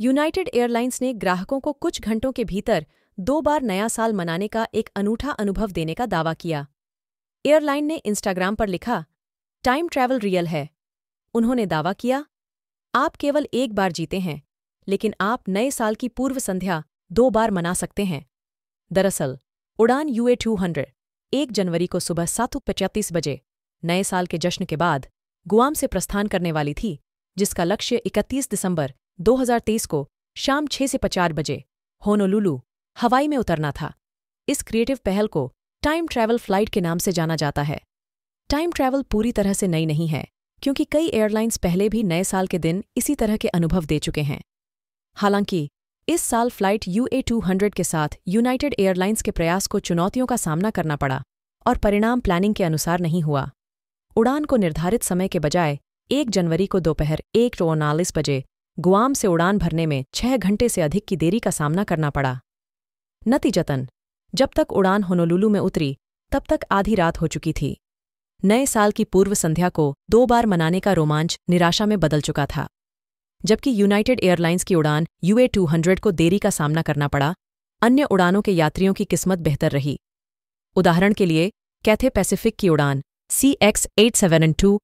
United airlines ने ग्राहकों को कुछ घंटों के भीतर दो बार नया साल मनाने का एक अनूठा अनुभव देने का दावा किया एयरलाइन ने इंस्टाग्राम पर लिखा टाइम ट्रैवल रियल है उन्होंने दावा किया आप केवल एक बार जीते हैं लेकिन आप नए साल की पूर्व संध्या दो बार मना सकते हैं दरअसल उड़ान यू ए टू हंड्रेड एक जनवरी को सुबह सात पचातीस बजे नए साल के जश्न के बाद गुआम से प्रस्थान करने वाली थी जिसका लक्ष्य 31 दिसंबर 2023 को शाम छह से पचार बजे होनोलुलु हवाई में उतरना था इस क्रिएटिव पहल को टाइम ट्रैवल फ्लाइट के नाम से जाना जाता है टाइम ट्रैवल पूरी तरह से नई नहीं है क्योंकि कई एयरलाइंस पहले भी नए साल के दिन इसी तरह के अनुभव दे चुके हैं हालांकि इस साल flight U A two hundred के साथ यूनाइटेड एयरलाइंस के प्रयास को चुनौतियों का सामना करना पड़ा और परिणाम प्लानिंग के अनुसार नहीं हुआ उड़ान को निर्धारित समय के बजाय एक जनवरी को दोपहर एक बजे गुआम से उड़ान भरने में छह घंटे से अधिक की देरी का सामना करना पड़ा नतीजतन जब तक उड़ान होनोलुलु में उतरी तब तक आधी रात हो चुकी थी नए साल की पूर्व संध्या को दो बार मनाने का रोमांच निराशा में बदल चुका था जबकि यूनाइटेड एयरलाइंस की उड़ान यूए 200 को देरी का सामना करना पड़ा अन्य उड़ानों के यात्रियों की किस्मत बेहतर रही उदाहरण के लिए कैथे पैसिफिक की उड़ान C X eight seven two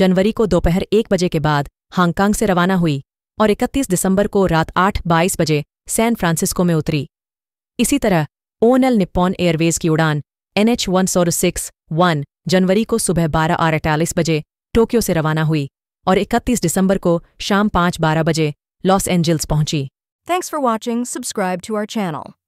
जनवरी को दोपहर एक बजे के बाद हांगकांग से रवाना हुई और 31 दिसंबर को रात आठ बाईस बजे सैन फ्रांसिस्को में उतरी इसी तरह ओनल निप्पॉन एयरवेज की उड़ान एनएच वन सौ सिक्स वन जनवरी को सुबह बारह आर अड़तालीस बजे टोक्यो से रवाना हुई और 31 दिसंबर को शाम पाँच बारह बजे लॉस एंजल्स पहुंची thanks for watching subscribe to our channel